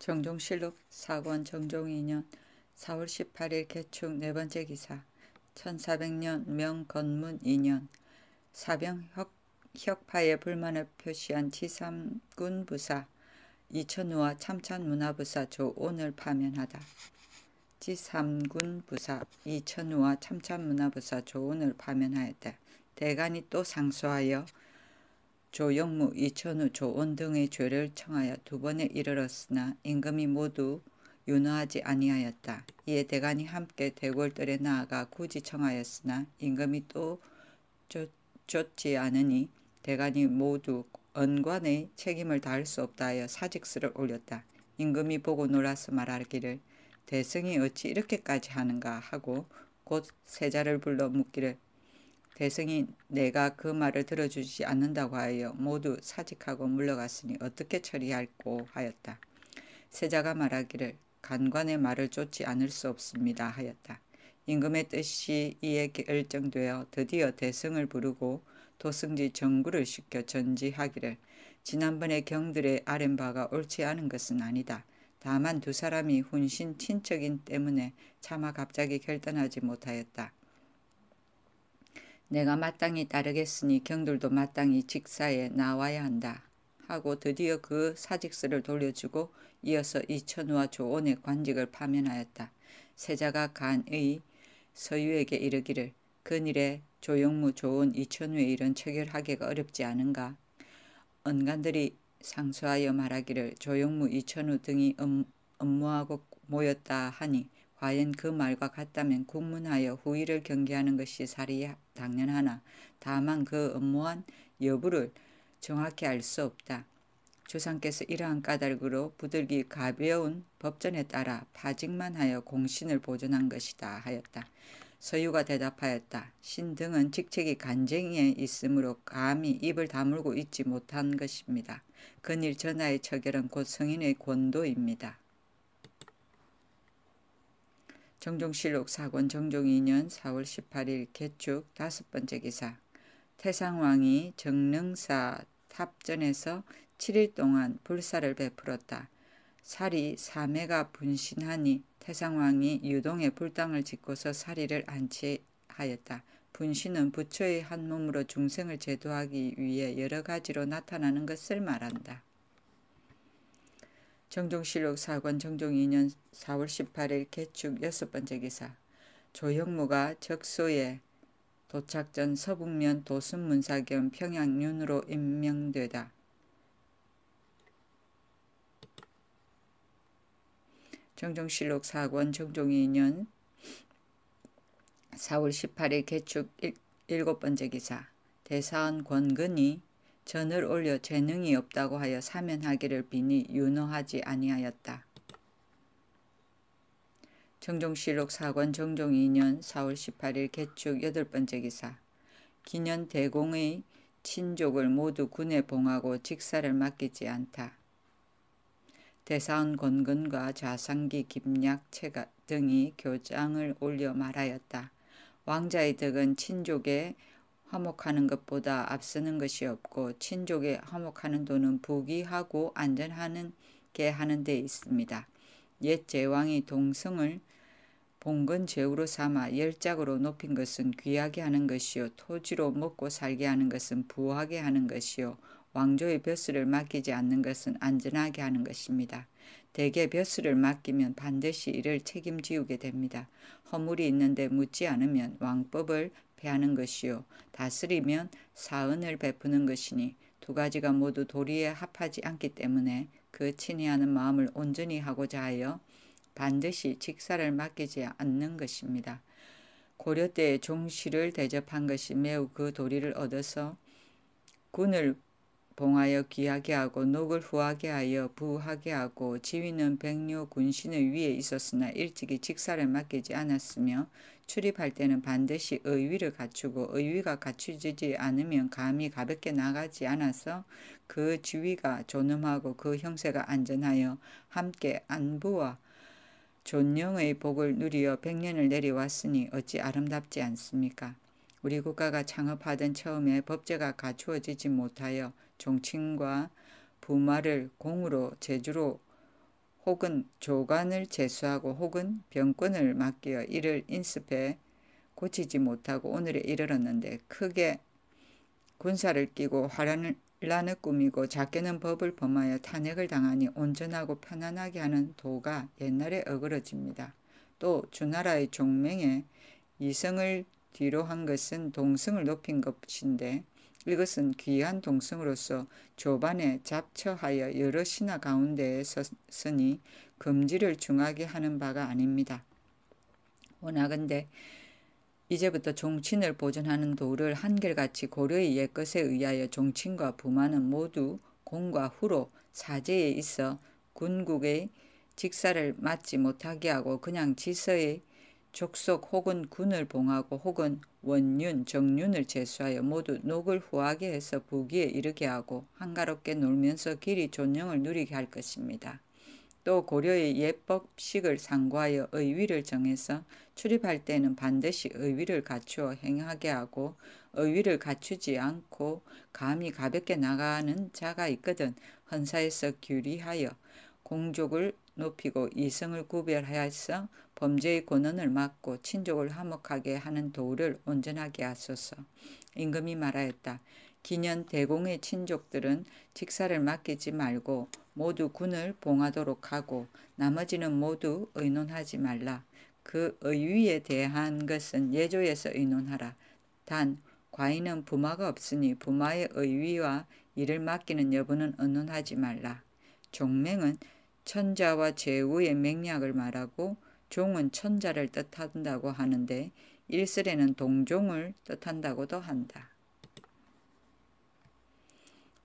정종실록 사권 정종이년 4월 18일 개축 네 번째 기사 1400년 명건문 2년 사병 혁, 혁파의 불만을 표시한 지삼군 부사 이천우와 참찬 문화부사 조온을 파면하다. 지삼군 부사 이천우와 참찬 문화부사 조온을 파면하였다. 대간이 또 상소하여 조영무, 이천우, 조원 등의 죄를 청하여 두 번에 이르렀으나 임금이 모두 윤화하지 아니하였다. 이에 대간이 함께 대궐들에 나아가 굳이 청하였으나 임금이 또좋지 않으니 대간이 모두 언관의 책임을 다할 수 없다 하여 사직서를 올렸다. 임금이 보고 놀라서 말하기를 대승이 어찌 이렇게까지 하는가 하고 곧 세자를 불러 묻기를 대승이 내가 그 말을 들어주지 않는다고 하여 모두 사직하고 물러갔으니 어떻게 처리할꼬 하였다. 세자가 말하기를 간관의 말을 쫓지 않을 수 없습니다 하였다. 임금의 뜻이 이에게 일정되어 드디어 대승을 부르고 도승지 정구를 시켜 전지하기를 지난번에 경들의 아랜바가 옳지 않은 것은 아니다. 다만 두 사람이 훈신 친척인 때문에 차마 갑자기 결단하지 못하였다. 내가 마땅히 따르겠으니 경들도 마땅히 직사에 나와야 한다. 하고 드디어 그 사직서를 돌려주고 이어서 이천우와 조원의 관직을 파면하였다. 세자가 간의 서유에게 이르기를 그일에 조영무 조원 이천우의 일은 체결하기가 어렵지 않은가. 언간들이 상소하여 말하기를 조영무 이천우 등이 음, 음모하고 모였다 하니 과연 그 말과 같다면 국문하여 후의를 경계하는 것이 사리 당연하나 다만 그업무한 여부를 정확히 알 수 없다. 조상께서 이러한 까닭으로 부들기 가벼운 법전에 따라 파직만 하여 공신을 보존한 것이다 하였다. 서유가 대답하였다. 신 등은 직책이 간쟁이에 있으므로 감히 입을 다물고 있지 못한 것입니다. 근일 전하의 처결은 곧 성인의 권도입니다. 정종실록 사권 정종2년 4월 18일 개축 다섯 번째 기사 태상왕이 정릉사 탑전에서 7일 동안 불사를 베풀었다. 살이 사매가 분신하니 태상왕이 유동의 불당을 짓고서 살이를 안치하였다. 분신은 부처의 한 몸으로 중생을 제도하기 위해 여러 가지로 나타나는 것을 말한다. 정종실록 사권 정종 2년 4월 18일 개축 여섯 번째 기사 조형무가 적소에 도착 전 서북면 도순문사 겸 평양윤으로 임명되다. 정종실록 사권 정종 2년 4월 18일 개축 일, 일곱 번째 기사 대사원 권근이 전을 올려 재능이 없다고 하여 사면하기를 비니 유능하지 아니하였다. 정종실록 사권 정종 2년 4월 18일 개축 여덟 번째 기사 기년 대공의 친족을 모두 군에 봉하고 직사를 맡기지 않다. 대사원 권근과 좌상기 김약체가 등이 교장을 올려 말하였다. 왕자의 덕은 친족의 화목하는 것보다 앞서는 것이 없고 친족에 화목하는 도는 부귀하고 안전하는 게 하는 데 있습니다. 옛 제왕이 동성을 봉건 제후로 삼아 열작으로 높인 것은 귀하게 하는 것이요 토지로 먹고 살게 하는 것은 부하게 하는 것이요 왕조의 벼슬을 맡기지 않는 것은 안전하게 하는 것입니다. 대개 벼슬을 맡기면 반드시 이를 책임지우게 됩니다. 허물이 있는데 묻지 않으면 왕법을 배하는 것이요 다스리면 사은을 베푸는 것이니 두 가지가 모두 도리에 합하지 않기 때문에 그 친애하는 마음을 온전히 하고자 하여 반드시 직사를 맡기지 않는 것입니다. 고려 때의 종시를 대접한 것이 매우 그 도리를 얻어서 군을 봉하여 귀하게 하고 녹을 후하게 하여 부하게 하고 지위는 백료 군신의 위에 있었으나 일찍이 직사를 맡기지 않았으며 출입할 때는 반드시 의위를 갖추고 의위가 갖추지 지 않으면 감이 가볍게 나가지 않아서 그 지위가 존엄하고 그 형세가 안전하여 함께 안부와 존영의 복을 누리어 백년을 내려왔으니 어찌 아름답지 않습니까? 우리 국가가 창업하던 처음에 법제가 갖추어지지 못하여 종친과 부마를 공으로 제주로 혹은 조관을 제수하고 혹은 병권을 맡겨 이를 인습해 고치지 못하고 오늘에 이르렀는데 크게 군사를 끼고 화란을 꾸미고 작게는 법을 범하여 탄핵을 당하니 온전하고 편안하게 하는 도가 옛날에 어그러집니다. 또 주나라의 종맹에 이성을 뒤로 한 것은 동성을 높인 것인데 이것은 귀한 동성으로서 조반에 잡처하여 여러 신하 가운데에 섰으니 금지를 중하게 하는 바가 아닙니다. 워낙은데 이제부터 종친을 보존하는 도를 한결같이 고려의 옛것에 의하여 종친과 부마는 모두 공과 후로 사제에 있어 군국의 직사를 맞지 못하게 하고 그냥 지서의 족속 혹은 군을 봉하고 혹은 원륜, 정륜을 제수하여 모두 녹을 후하게 해서 부귀에 이르게 하고 한가롭게 놀면서 길이 존영을 누리게 할 것입니다. 또 고려의 예법식을 상고하여 의위를 정해서 출입할 때는 반드시 의위를 갖추어 행하게 하고 의위를 갖추지 않고 감히 가볍게 나가는 자가 있거든 헌사에서 규리하여 공족을 높이고 이성을 구별하여서 범죄의 권한을 막고 친족을 화목하게 하는 도를 온전하게 하소서. 임금이 말하였다. 기년 대공의 친족들은 직사를 맡기지 말고 모두 군을 봉하도록 하고 나머지는 모두 의논하지 말라. 그 의위에 대한 것은 예조에서 의논하라. 단 과인은 부마가 없으니 부마의 의위와 이를 맡기는 여부는 의논하지 말라. 종맹은 천자와 제후의 맥락을 말하고 종은 천자를 뜻한다고 하는데 일설에는 동종을 뜻한다고도 한다.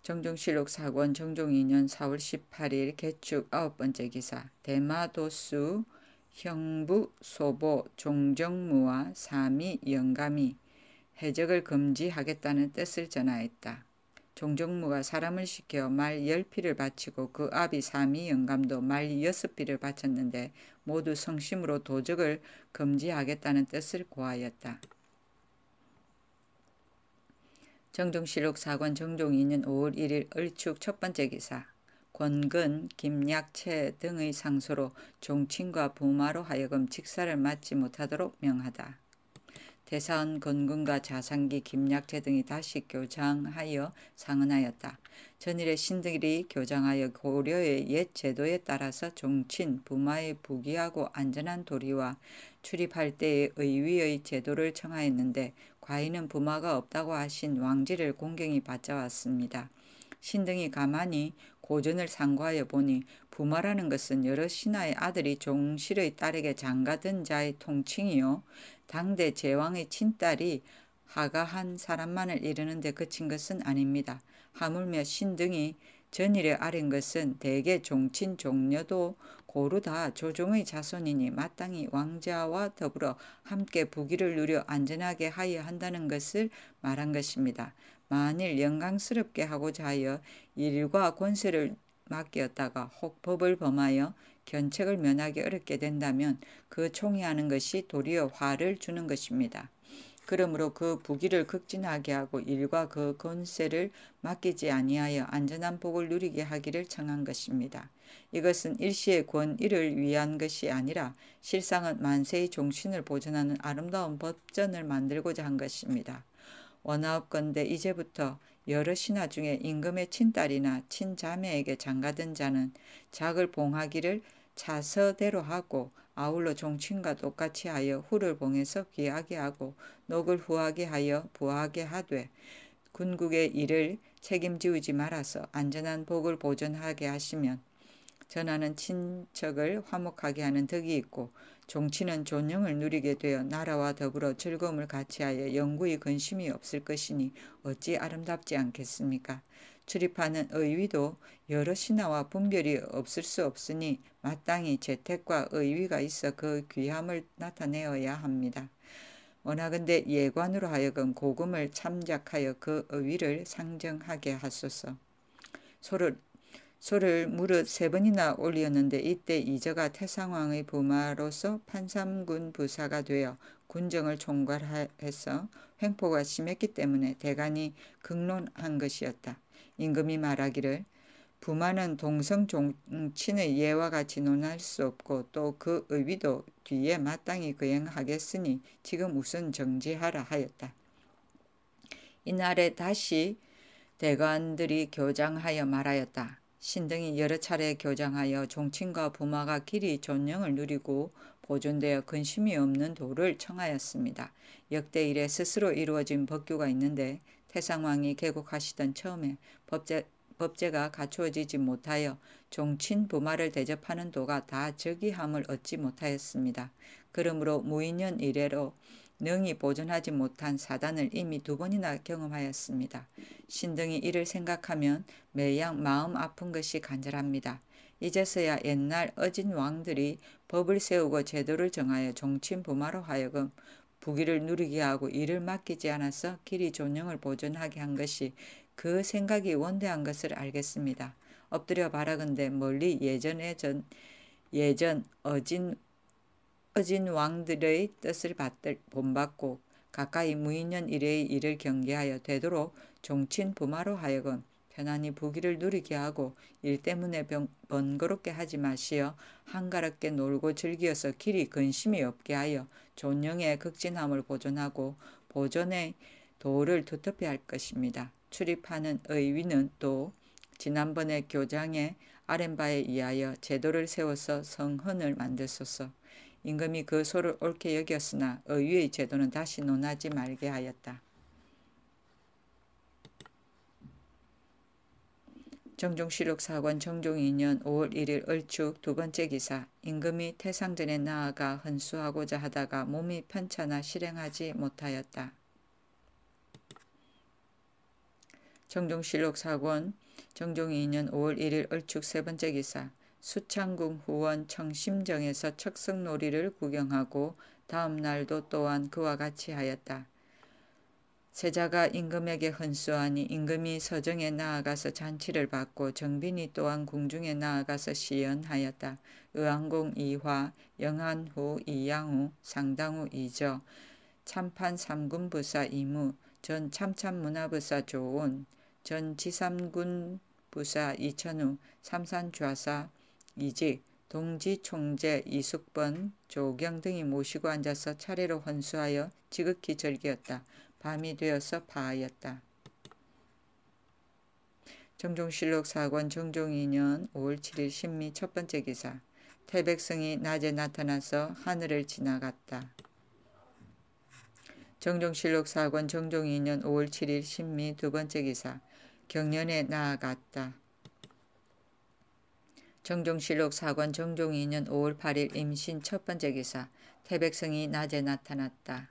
정종실록 사권 정종 2년 4월 18일 개축 아홉 번째 기사 대마도수 형부 소보 종정무와 사미 영감이 해적을 금지하겠다는 뜻을 전하였다. 종종무가 사람을 시켜 말 열피를 바치고 그 아비 사미 영감도 말 여섯피를 바쳤는데 모두 성심으로 도적을 금지하겠다는 뜻을 고하였다. 정종실록 사권 정종 2년 5월 1일 을축 첫 번째 기사 권근, 김약채 등의 상소로 종친과 부마로 하여금 직사를 맞지 못하도록 명하다. 대사 건군과 자상기 김약재 등이 다시 교장하여 상은하였다. 전일의 신들이 교장하여 고려의 옛 제도에 따라서 종친 부마의 부귀하고 안전한 도리와 출입할 때의 의위의 제도를 청하였는데 과인은 부마가 없다고 하신 왕지를 공경히 받자왔습니다. 신등이 가만히 고전을 상고하여 보니 부마라는 것은 여러 신하의 아들이 종실의 딸에게 장가든 자의 통칭이요 당대 제왕의 친딸이 하가한 사람만을 이르는데 그친 것은 아닙니다. 하물며 신 등이 전일에 아린 것은 대개 종친 종녀도 고루 다 조종의 자손이니 마땅히 왕자와 더불어 함께 부귀를 누려 안전하게 하여 한다는 것을 말한 것입니다. 만일 영광스럽게 하고자 하여 일과 권세를 맡겼다가 혹 법을 범하여 견책을 면하기 어렵게 된다면 그 총이 하는 것이 도리어 화를 주는 것입니다. 그러므로 그 부기를 극진하게 하고 일과 그권세를 맡기지 아니하여 안전한 복을 누리게 하기를 청한 것입니다. 이것은 일시의 권위를 위한 것이 아니라 실상은 만세의 종신을 보존하는 아름다운 법전을 만들고자 한 것입니다. 원하옵건대 이제부터 여러 신하 중에 임금의 친딸이나 친자매에게 장가든 자는 작을 봉하기를 자서대로 하고 아울러 종친과 똑같이 하여 후를 봉해서 귀하게 하고 녹을 후하게 하여 부하게 하되 군국의 일을 책임지우지 말아서 안전한 복을 보존하게 하시면 전하는 친척을 화목하게 하는 덕이 있고 종치는 존영을 누리게 되어 나라와 더불어 즐거움을 같이하여 영구히 근심이 없을 것이니 어찌 아름답지 않겠습니까? 출입하는 의위도 여럿이나와 분별이 없을 수 없으니 마땅히 재택과 의위가 있어 그 귀함을 나타내어야 합니다. 워낙근데 예관으로 하여금 고금을 참작하여 그 의위를 상정하게 하소서. 소를 소를 무릇 세 번이나 올렸는데 이때 이저가 태상왕의 부마로서 판삼군 부사가 되어 군정을 총괄해서 횡포가 심했기 때문에 대간이 극론한 것이었다. 임금이 말하기를 부마는 동성종친의 예와 같이 논할 수 없고 또 그 의위도 뒤에 마땅히 거행하겠으니 지금 우선 정지하라 하였다. 이날에 다시 대관들이 교장하여 말하였다. 신등이 여러 차례 교장하여 종친과 부마가 길이 존영을 누리고 보존되어 근심이 없는 도를 청하였습니다. 역대 일에 스스로 이루어진 법규가 있는데 태상왕이 개국하시던 처음에 법제, 법제가 갖추어지지 못하여 종친 부마를 대접하는 도가 다 적이함을 얻지 못하였습니다. 그러므로 무인년 이래로 능히 보존하지 못한 사단을 이미 두 번이나 경험하였습니다. 신등이 이를 생각하면 매양 마음 아픈 것이 간절합니다. 이제서야 옛날 어진 왕들이 법을 세우고 제도를 정하여 종친 부마로 하여금 부귀를 누리게 하고 일을 맡기지 않아서 길이 존영을 보존하게 한 것이 그 생각이 원대한 것을 알겠습니다. 엎드려 바라건대 멀리 예전에 전 예전 어진 어진 왕들의 뜻을 받들, 본받고 가까이 무인년 일의 일을 경계하여 되도록 종친 부마로 하여금 편안히 부귀를 누리게 하고 일 때문에 병, 번거롭게 하지 마시어 한가롭게 놀고 즐기어서 길이 근심이 없게 하여 존영의 극진함을 보존하고 보존의 도를 두텁게 할 것입니다. 출입하는 의위는 또 지난번에 교장의 아렌바에 의하여 제도를 세워서 성헌을 만들소서 임금이 그 소를 옳게 여겼으나 의유의 제도는 다시 논하지 말게 하였다. 정종실록 사관 정종 2년 5월 1일 을축 두 번째 기사 임금이 태상전에 나아가 헌수하고자 하다가 몸이 편찮아 실행하지 못하였다. 정종실록 사관 정종 2년 5월 1일 을축 세 번째 기사 수창궁 후원 청심정에서 척석놀이를 구경하고 다음 날도 또한 그와 같이 하였다. 세자가 임금에게 헌수하니 임금이 서정에 나아가서 잔치를 받고 정빈이 또한 궁중에 나아가서 시연하였다. 의왕궁 이화, 영한후 이양후, 상당후 이저, 참판 삼군부사 이무, 전 참참문화부사 조온, 전 지삼군 부사 이천후, 삼산좌사, 이지, 동지, 총재, 이숙번, 조경 등이 모시고 앉아서 차례로 헌수하여 지극히 절기였다. 밤이 되어서 바하였다 정종실록 사권 정종2년 5월 7일 신미 첫 번째 기사 태백성이 낮에 나타나서 하늘을 지나갔다. 정종실록 사권 정종2년 5월 7일 신미 두 번째 기사 경련에 나아갔다. 정종실록 사관 정종 2년 5월 8일 임신 첫 번째 기사 태백성이 낮에 나타났다.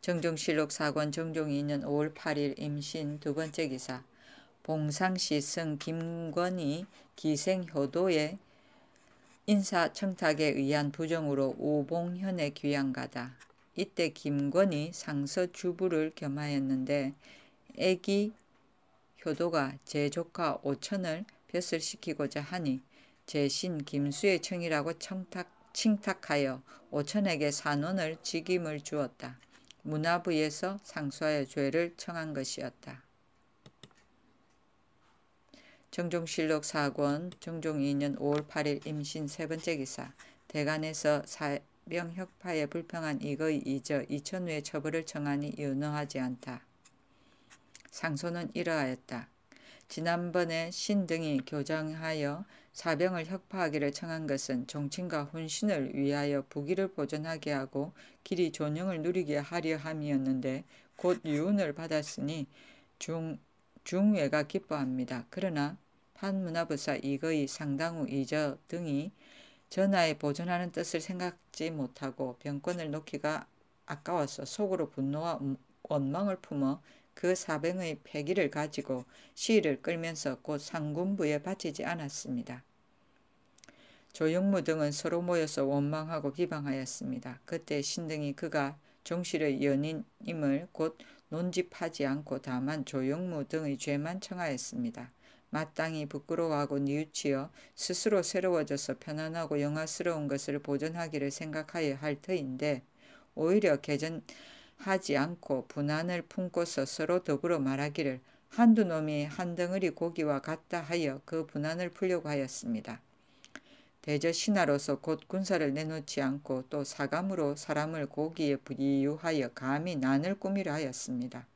정종실록 사관 정종 2년 5월 8일 임신 두 번째 기사 봉상시 승김건이 기생효도의 인사청탁에 의한 부정으로 오봉현의 귀양가다. 이때 김건이 상서 주부를 겸하였는데 애기 효도가 제 조카 오천을 벼슬 시키고자 하니 제신 김수의 청이라고 청탁, 칭탁하여 오천에게 산원을 직임을 주었다. 문화부에서 상수하여 죄를 청한 것이었다. 정종실록 사권 정종 2년 5월 8일 임신 세 번째 기사 대관에서 사병혁파에 불평한 이거의 이저 이천후의 처벌을 청하니 유능하지 않다. 상소는 이러하였다. 지난번에 신 등이 교정하여 사병을 혁파하기를 청한 것은 정친과 혼신을 위하여 부기를 보존하게 하고 길이 존영을 누리게 하려 함이었는데 곧 유운을 받았으니 중, 중외가 기뻐합니다. 그러나 판문화부사 이거의 상당후 이저 등이 전하에 보존하는 뜻을 생각지 못하고 병권을 놓기가 아까워서 속으로 분노와 원망을 품어 그 사병의 폐기를 가지고 시를 끌면서 곧 상군부에 바치지 않았습니다. 조영무 등은 서로 모여서 원망하고 비방하였습니다. 그때 신등이 그가 종실의 연인임을 곧 논집하지 않고 다만 조영무 등의 죄만 청하였습니다. 마땅히 부끄러워하고 뉘우치어 스스로 새로워져서 편안하고 영화스러운 것을 보존하기를 생각하여 할 터인데 오히려 개전 하지 않고 분한을 품고 스스로 더불어 말하기를 한두 놈이 한 덩어리 고기와 같다 하여 그 분한을 풀려고 하였습니다. 대저 신하로서 곧 군사를 내놓지 않고 또 사감으로 사람을 고기에 부유하여 감히 난을 꾸미려 하였습니다.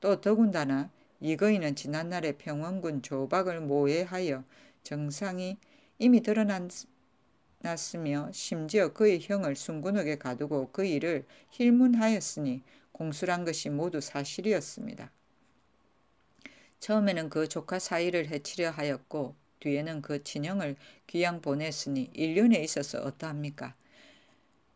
또 더군다나 이거인은 지난날의 평원군 조박을 모해하여 정상이 이미 드러난 났으며 심지어 그의 형을 순군에게 가두고 그 일을 힐문하였으니 공술한 것이 모두 사실이었습니다. 처음에는 그 조카 사이를 해치려 하였고 뒤에는 그 친형을 귀양 보냈으니 1년에 있어서 어떠합니까?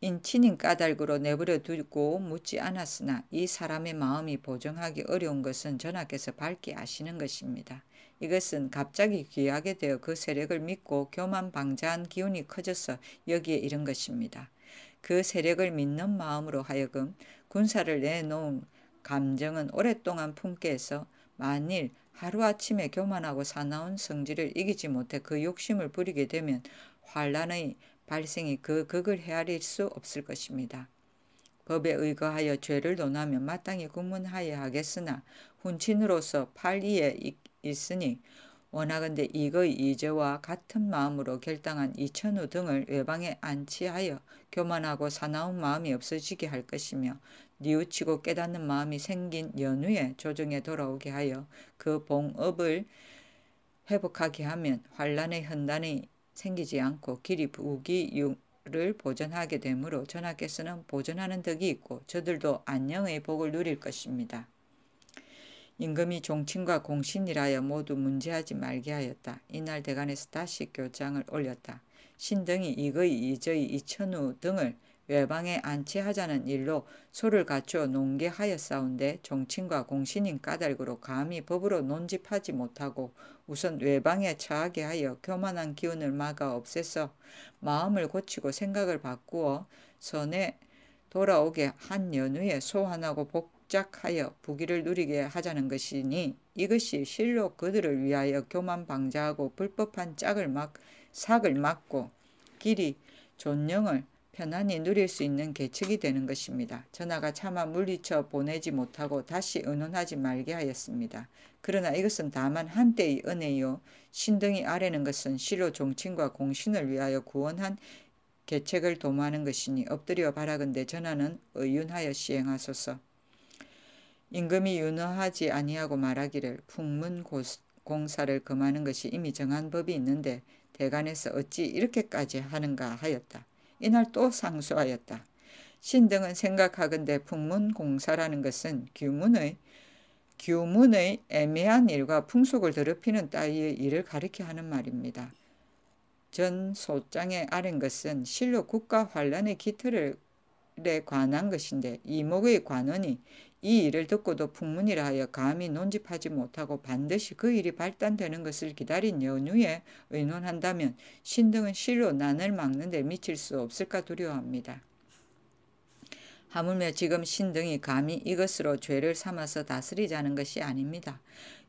인치는 까닭으로 내버려 두고 묻지 않았으나 이 사람의 마음이 보정하기 어려운 것은 전하께서 밝게 아시는 것입니다. 이것은 갑자기 귀하게 되어 그 세력을 믿고 교만 방자한 기운이 커져서 여기에 이른 것입니다. 그 세력을 믿는 마음으로 하여금 군사를 내놓은 감정은 오랫동안 품게해서 만일 하루아침에 교만하고 사나운 성질을 이기지 못해 그 욕심을 부리게 되면 환란의 발생이 그 극을 헤아릴 수 없을 것입니다. 법에 의거하여 죄를 논하면 마땅히 구문하여 하겠으나 훈친으로서 팔리에 있으니 원하건대 이거의 이제와 같은 마음으로 결단한 이천우 등을 외방에 안치하여 교만하고 사나운 마음이 없어지게 할 것이며 뉘우치고 깨닫는 마음이 생긴 연후에 조정에 돌아오게 하여 그 봉업을 회복하게 하면 환란의 현단이 생기지 않고 길이 부기유를 보전하게 되므로 전하께서는 보전하는 덕이 있고 저들도 안녕의 복을 누릴 것입니다. 임금이 종친과 공신이라여 모두 문제하지 말게 하였다. 이날 대관에서 다시 교장을 올렸다. 신등이 이거의, 이저의, 이천우 등을 외방에 안치하자는 일로 소를 갖추어 농계하였사운데 정친과 공신인 까닭으로 감히 법으로 논집하지 못하고 우선 외방에 처하게 하여 교만한 기운을 막아 없애서 마음을 고치고 생각을 바꾸어 선에 돌아오게 한 연후에 소환하고 복작하여 부귀를 누리게 하자는 것이니 이것이 실로 그들을 위하여 교만 방자하고 불법한 짝을 막 삭을 막고 길이 존영을 편안히 누릴 수 있는 계측이 되는 것입니다. 전하가 차마 물리쳐 보내지 못하고 다시 의논하지 말게 하였습니다. 그러나 이것은 다만 한때의 은혜요 신등이 아래는 것은 실로 종친과 공신을 위하여 구원한 계책을 도모하는 것이니 엎드려 바라건대 전하는 의윤하여 시행하소서. 임금이 윤허하지 아니하고 말하기를 풍문 공사를 금하는 것이 이미 정한 법이 있는데 대관에서 어찌 이렇게까지 하는가 하였다. 이날 또 상수하였다. 신등은 생각하건대 북문공사라는 것은 규문의 규문의 애매한 일과 풍속을 더럽히는 따위의 일을 가리켜 하는 말입니다. 전 소장의 아는 것은 실로 국가 환란의 기틀에 관한 것인데 이목의 관원이 이 일을 듣고도 풍문이라 하여 감히 논집하지 못하고 반드시 그 일이 발단되는 것을 기다린 연유에 의논한다면 신등은 실로 난을 막는 데 미칠 수 없을까 두려워합니다. 하물며 지금 신등이 감히 이것으로 죄를 삼아서 다스리자는 것이 아닙니다.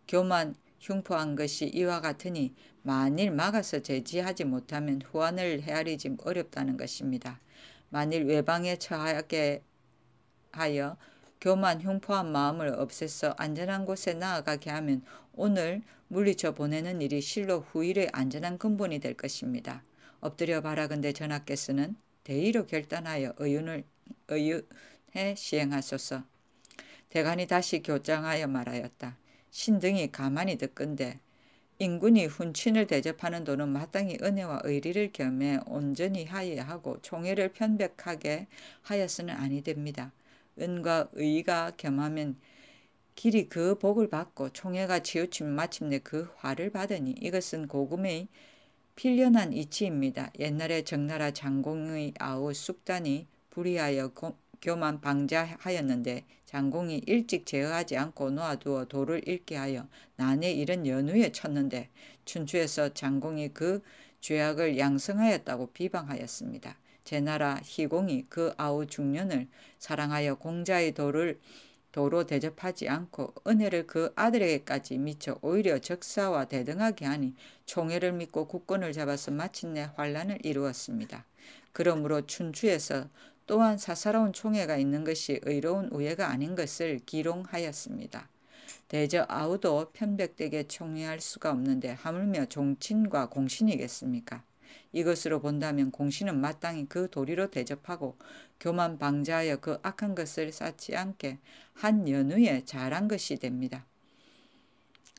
교만, 흉포한 것이 이와 같으니 만일 막아서 제지하지 못하면 후환을 헤아리지 어렵다는 것입니다. 만일 외방에 처하게 하여 교만 흉포한 마음을 없애서 안전한 곳에 나아가게 하면 오늘 물리쳐 보내는 일이 실로 후일의 안전한 근본이 될 것입니다. 엎드려 바라근대 전하께서는 대의로 결단하여 의윤을 의윤해 시행하소서. 대간이 다시 교장하여 말하였다. 신등이 가만히 듣건대 인군이 훈친을 대접하는 도는 마땅히 은혜와 의리를 겸해 온전히 하여야 하고 총애를 편백하게 하여서는 아니 됩니다. 은과 의가 겸하면 길이 그 복을 받고 총애가 치우치면 마침내 그 화를 받으니 이것은 고금의 필연한 이치입니다. 옛날에 정나라 장공의 아우 숙단이 불의하여 교만 방자하였는데 장공이 일찍 제어하지 않고 놓아두어 돌을 잃게 하여 난에 이른 연후에 쳤는데 춘추에서 장공이 그 죄악을 양성하였다고 비방하였습니다. 제나라 희공이 그 아우 중년을 사랑하여 공자의 도를 도로 대접하지 않고 은혜를 그 아들에게까지 미쳐 오히려 적사와 대등하게 하니 총애를 믿고 국권을 잡아서 마침내 환란을 이루었습니다. 그러므로 춘추에서 또한 사사로운 총애가 있는 것이 의로운 우애가 아닌 것을 기롱하였습니다. 대저 아우도 편백되게 총애할 수가 없는데 하물며 종친과 공신이겠습니까? 이것으로 본다면 공신은 마땅히 그 도리로 대접하고 교만 방자하여 그 악한 것을 쌓지 않게 한 연후에 잘한 것이 됩니다.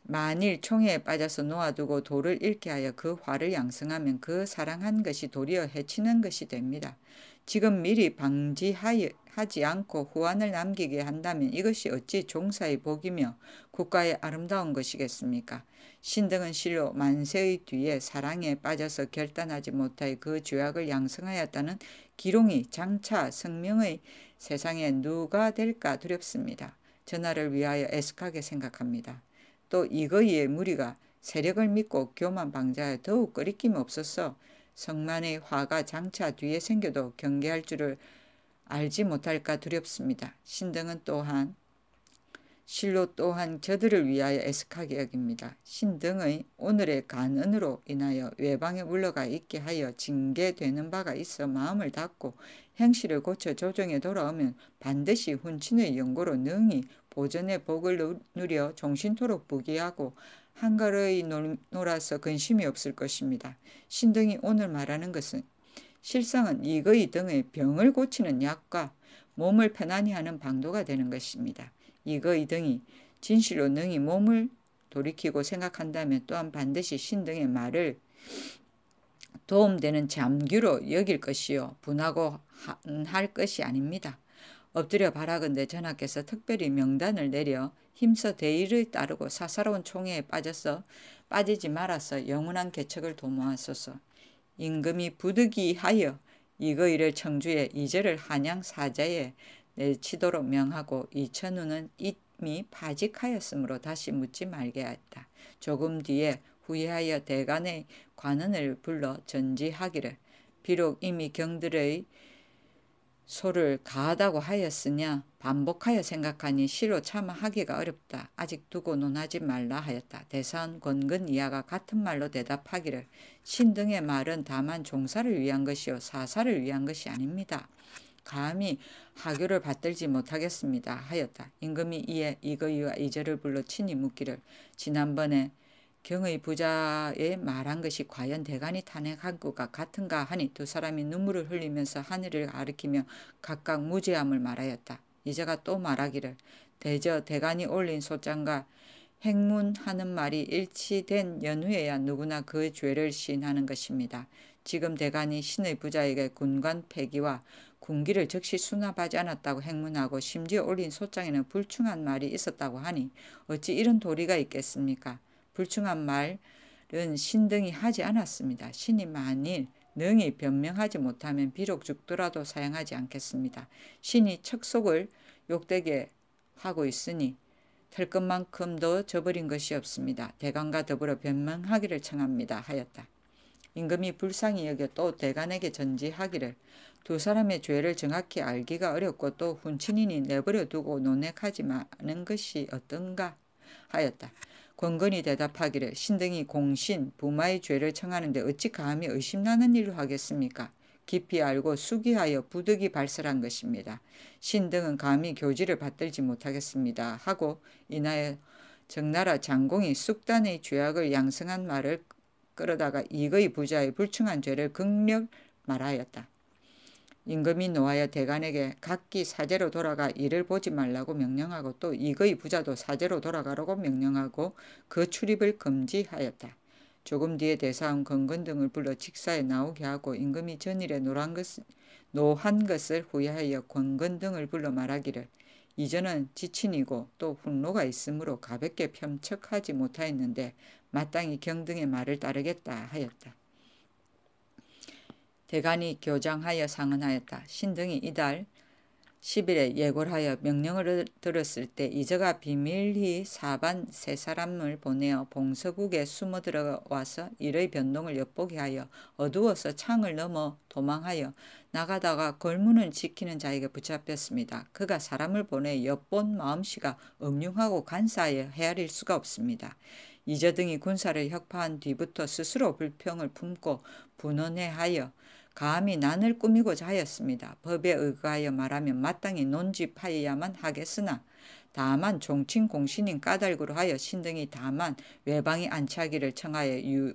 만일 총에 빠져서 놓아두고 돌을 잃게 하여 그 화를 양성하면 그 사랑한 것이 도리어 해치는 것이 됩니다. 지금 미리 방지하지 않고 후안을 남기게 한다면 이것이 어찌 종사의 복이며 국가의 아름다운 것이겠습니까? 신등은 실로 만세의 뒤에 사랑에 빠져서 결단하지 못할 그 죄악을 양성하였다는 기롱이 장차 성명의 세상에 누가 될까 두렵습니다. 전하를 위하여 애석하게 생각합니다. 또 이거의 무리가 세력을 믿고 교만 방자에 더욱 거리낌 없어서 성만의 화가 장차 뒤에 생겨도 경계할 줄을 알지 못할까 두렵습니다. 신등은 또한 실로 또한 저들을 위하여 애석하게 여깁니다. 신등의 오늘의 간언으로 인하여 외방에 물러가 있게 하여 징계되는 바가 있어 마음을 닫고 행실을 고쳐 조정에 돌아오면 반드시 훈친의 연고로 능히 보전의 복을 누려 종신토록 부귀하고 한가로이 놀아서 근심이 없을 것입니다. 신등이 오늘 말하는 것은 실상은 이거의 등의 병을 고치는 약과 몸을 편안히 하는 방도가 되는 것입니다. 이거의 등이 진실로 능히 몸을 돌이키고 생각한다면 또한 반드시 신등의 말을 도움되는 잠규로 여길 것이요 분하고 할 것이 아닙니다. 엎드려 바라건대 전하께서 특별히 명단을 내려 힘써 대의를 따르고 사사로운 총애에 빠져서 빠지지 말아서 영원한 개척을 도모하소서. 임금이 부득이하여 이거이를 청주에 이제를 한양 사자에 내치도록 명하고 이천우는 이미 파직하였으므로 다시 묻지 말게 하였다. 조금 뒤에 후회하여 대간의 관원을 불러 전지하기를 비록 이미 경들의 소를 가하다고 하였으냐 반복하여 생각하니 시로 참 하기가 어렵다. 아직 두고 논하지 말라 하였다. 대산 권근 이하가 같은 말로 대답하기를 신등의 말은 다만 종사를 위한 것이요 사사를 위한 것이 아닙니다. 감히 하교를 받들지 못하겠습니다 하였다. 임금이 이에 이거이와 이절을 불러 친히 묻기를 지난번에 경의 부자의 말한 것이 과연 대간이 탄핵한 것과 같은가 하니 두 사람이 눈물을 흘리면서 하늘을 가리키며 각각 무죄함을 말하였다. 이제가 또 말하기를 대저 대간이 올린 소장과 행문하는 말이 일치된 연후에야 누구나 그 죄를 시인하는 것입니다. 지금 대간이 신의 부자에게 군관 폐기와 군기를 즉시 수납하지 않았다고 행문하고 심지어 올린 소장에는 불충한 말이 있었다고 하니 어찌 이런 도리가 있겠습니까? 불충한 말은 신등이 하지 않았습니다. 신이 만일 능히 변명하지 못하면 비록 죽더라도 사양하지 않겠습니다. 신이 척속을 욕되게 하고 있으니 털것만큼도 저버린 것이 없습니다. 대간과 더불어 변명하기를 청합니다. 하였다. 임금이 불쌍히 여겨 또 대간에게 전지하기를 두 사람의 죄를 정확히 알기가 어렵고 또 훈친인이 내버려 두고 논핵하지 마는 것이 어떤가 하였다. 권건이 대답하기를 신등이 공신 부마의 죄를 청하는데 어찌 감히 의심나는 일로 하겠습니까? 깊이 알고 수기하여 부득이 발설한 것입니다. 신등은 감히 교지를 받들지 못하겠습니다. 하고 이나에 정나라 장공이 숙단의 죄악을 양성한 말을 끌어다가 이의 거 부자의 불충한 죄를 극렬 말하였다. 임금이 노하여 대간에게 각기 사제로 돌아가 이를 보지 말라고 명령하고 또 이거의 부자도 사제로 돌아가라고 명령하고 그 출입을 금지하였다. 조금 뒤에 대사원 건근 등을 불러 직사에 나오게 하고 임금이 전일에 노란 것, 노한 것을 후회하여 건근 등을 불러 말하기를 이전은 지친이고 또 훈로가 있으므로 가볍게 편척하지 못하였는데 마땅히 경등의 말을 따르겠다 하였다. 대간이 교장하여 상언하였다. 신등이 이달 10일에 예고하여 명령을 들었을 때 이저가 비밀히 사반 세 사람을 보내어 봉서국에 숨어 들어와서 일의 변동을 엿보게 하여 어두워서 창을 넘어 도망하여 나가다가 걸문을 지키는 자에게 붙잡혔습니다. 그가 사람을 보내 엿본 마음씨가 음흉하고 간사하여 헤아릴 수가 없습니다. 이저 등이 군사를 혁파한 뒤부터 스스로 불평을 품고 분원해하여 감히 난을 꾸미고자 하였습니다. 법에 의거하여 말하면 마땅히 논지파이야만 하겠으나 다만 종친 공신인 까닭으로 하여 신등이 다만 외방이 안치하기를 청하여 유,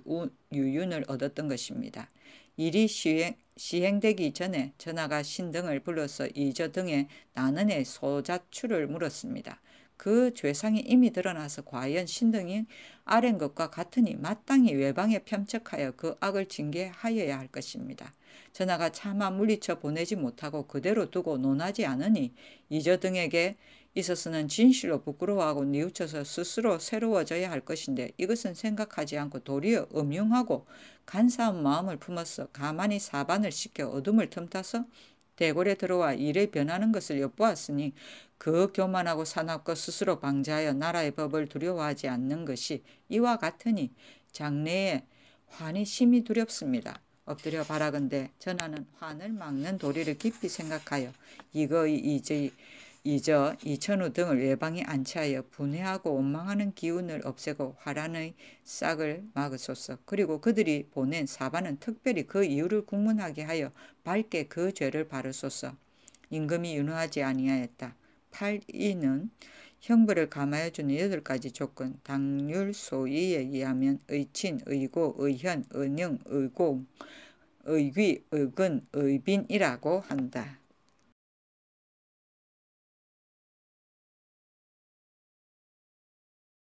윤을 얻었던 것입니다. 일이 시행, 되기 전에 전하가 신등을 불러서 이저 등의 나는의 소자추를 물었습니다. 그 죄상이 이미 드러나서 과연 신등이 아랜 것과 같으니 마땅히 외방에 편척하여 그 악을 징계하여야 할 것입니다. 전하가 차마 물리쳐 보내지 못하고 그대로 두고 논하지 않으니 이저 등에게 있어서는 진실로 부끄러워하고 뉘우쳐서 스스로 새로워져야 할 것인데 이것은 생각하지 않고 도리어 음흉하고 간사한 마음을 품어서 가만히 사반을 시켜 어둠을 틈타서 대궐에 들어와 일에 변하는 것을 엿보았으니 그 교만하고 사납고 스스로 방자하여 나라의 법을 두려워하지 않는 것이 이와 같으니 장래에 환히 심히 두렵습니다. 엎드려 바라건대 전하는 환을 막는 도리를 깊이 생각하여 이거의 이제 이저 이천우 등을 예방에 안치하여 분해하고 원망하는 기운을 없애고 화란의 싹을 막으소서. 그리고 그들이 보낸 사바는 특별히 그 이유를 국문하게 하여 밝게 그 죄를 바르소서. 임금이 윤호하지 아니하였다. 8이는 형벌을 감하여 주는 여덟 가지 조건 당률 소위에 의하면 의친, 의고, 의현, 의능, 의공, 의귀, 의근, 의빈이라고 한다.